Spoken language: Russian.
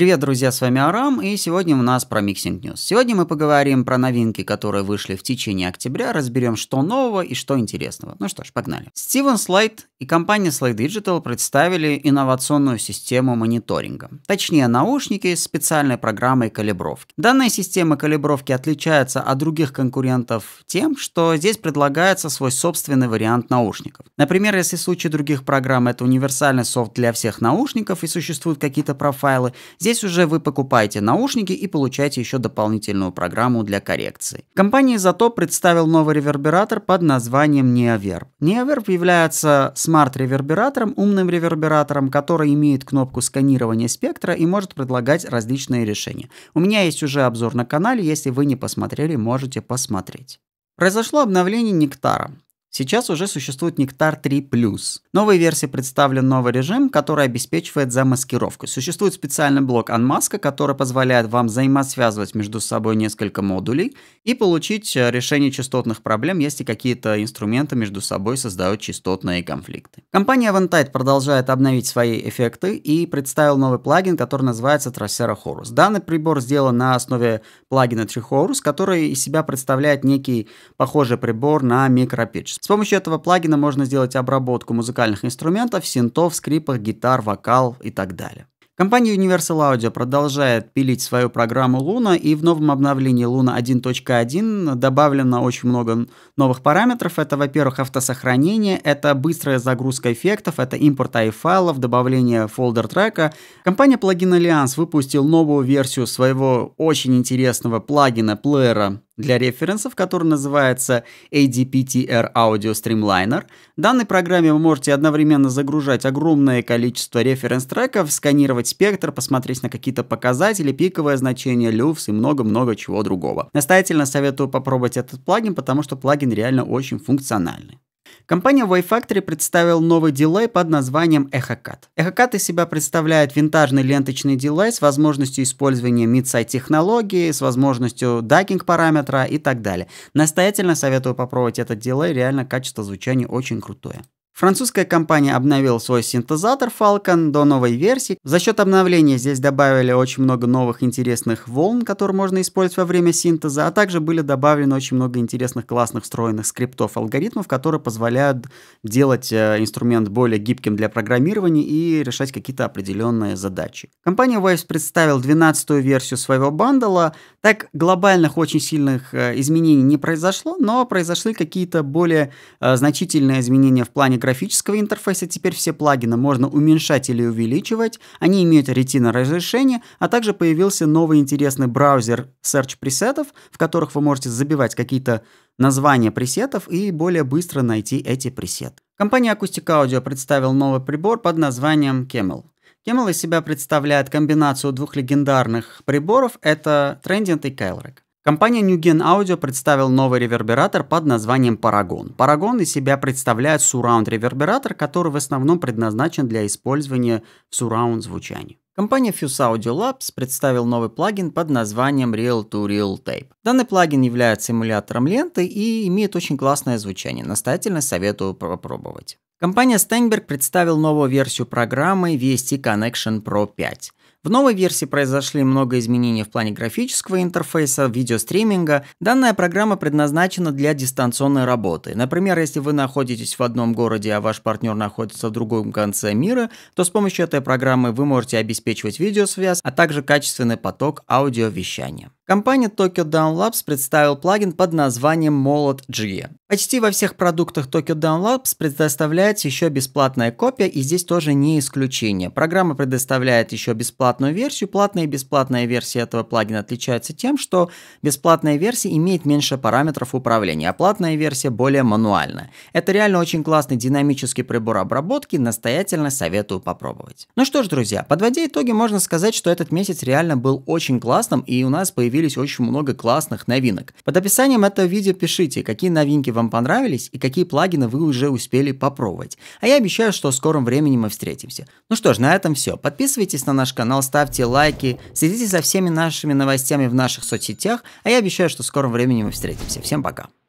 Привет, друзья, с вами Арам, и сегодня у нас про Mixing News. Сегодня мы поговорим про новинки, которые вышли в течение октября, разберем, что нового и что интересного. Ну что ж, погнали. Стивен Слайд и компания Slide Digital представили инновационную систему мониторинга. Точнее, наушники с специальной программой калибровки. Данная система калибровки отличается от других конкурентов тем, что здесь предлагается свой собственный вариант наушников. Например, если в случае других программ это универсальный софт для всех наушников и существуют какие-то профайлы, здесь уже вы покупаете наушники и получаете еще дополнительную программу для коррекции. Компания Zato представил новый ревербератор под названием Neoverb. Neoverb является смарт-ревербератором, умным ревербератором, который имеет кнопку сканирования спектра и может предлагать различные решения. У меня есть уже обзор на канале, если вы не посмотрели, можете посмотреть. Произошло обновление Нектара. Сейчас уже существует Нектар 3 Plus. Новой версии представлен новый режим, который обеспечивает замаскировку. Существует специальный блок Unmask, который позволяет вам взаимосвязывать между собой несколько модулей и получить э, решение частотных проблем, если какие-то инструменты между собой создают частотные конфликты. Компания Aventide продолжает обновить свои эффекты и представил новый плагин, который называется Tracera Horus. Данный прибор сделан на основе плагина Trichorus, который из себя представляет некий похожий прибор на MicroPitch с помощью этого плагина можно сделать обработку музыкальных инструментов, синтов, скрипок, гитар, вокал и так далее. Компания Universal Audio продолжает пилить свою программу Luna, и в новом обновлении Luna 1.1 добавлено очень много новых параметров. Это, во-первых, автосохранение, это быстрая загрузка эффектов, это импорт i-файлов, добавление фолдер трека. Компания Plugin Alliance выпустил новую версию своего очень интересного плагина плеера для референсов, который называется ADPTR Audio Streamliner, данной программе вы можете одновременно загружать огромное количество референс-треков, сканировать спектр, посмотреть на какие-то показатели, пиковое значение, люфс и много-много чего другого. Настоятельно советую попробовать этот плагин, потому что плагин реально очень функциональный. Компания Y-Factory представила новый дилей под названием EchoCAD. EchoCAD из себя представляет винтажный ленточный дилей с возможностью использования mid-side технологии, с возможностью дакинг параметра и так далее. Настоятельно советую попробовать этот дилей, реально качество звучания очень крутое. Французская компания обновила свой синтезатор Falcon до новой версии. За счет обновления здесь добавили очень много новых интересных волн, которые можно использовать во время синтеза, а также были добавлены очень много интересных классных встроенных скриптов, алгоритмов, которые позволяют делать э, инструмент более гибким для программирования и решать какие-то определенные задачи. Компания Waves представила 12-ю версию своего бандала. Так глобальных очень сильных э, изменений не произошло, но произошли какие-то более э, значительные изменения в плане графического интерфейса. Теперь все плагины можно уменьшать или увеличивать, они имеют ретино разрешение, а также появился новый интересный браузер search пресетов, в которых вы можете забивать какие-то названия пресетов и более быстро найти эти пресеты. Компания Acoustic Audio представила новый прибор под названием Camel. Киммел из себя представляет комбинацию двух легендарных приборов – это Transient и Kelric. Компания NewGen Audio представила новый ревербератор под названием Paragon. Paragon из себя представляет surround ревербератор, который в основном предназначен для использования в surround звучании. Компания Fuse Audio Labs представила новый плагин под названием Real-to-Real -Real Tape. Данный плагин является эмулятором ленты и имеет очень классное звучание. Настоятельно советую попробовать. Компания Steinberg представила новую версию программы VST Connection Pro 5. В новой версии произошли много изменений в плане графического интерфейса, видеостриминга. Данная программа предназначена для дистанционной работы. Например, если вы находитесь в одном городе, а ваш партнер находится в другом конце мира, то с помощью этой программы вы можете обеспечивать видеосвязь, а также качественный поток аудиовещания. Компания Tokyo Down Labs представил плагин под названием Molot G. Почти во всех продуктах Tokyo Down Labs предоставляется еще бесплатная копия, и здесь тоже не исключение. Программа предоставляет еще бесплатную версию. Платная и бесплатная версия этого плагина отличаются тем, что бесплатная версия имеет меньше параметров управления, а платная версия более мануальна. Это реально очень классный динамический прибор обработки, настоятельно советую попробовать. Ну что ж, друзья, подводя итоги, можно сказать, что этот месяц реально был очень классным, и у нас появились появились очень много классных новинок. Под описанием этого видео пишите, какие новинки вам понравились и какие плагины вы уже успели попробовать. А я обещаю, что в скором времени мы встретимся. Ну что ж, на этом все. Подписывайтесь на наш канал, ставьте лайки, следите за всеми нашими новостями в наших соцсетях, а я обещаю, что в скором времени мы встретимся. Всем пока.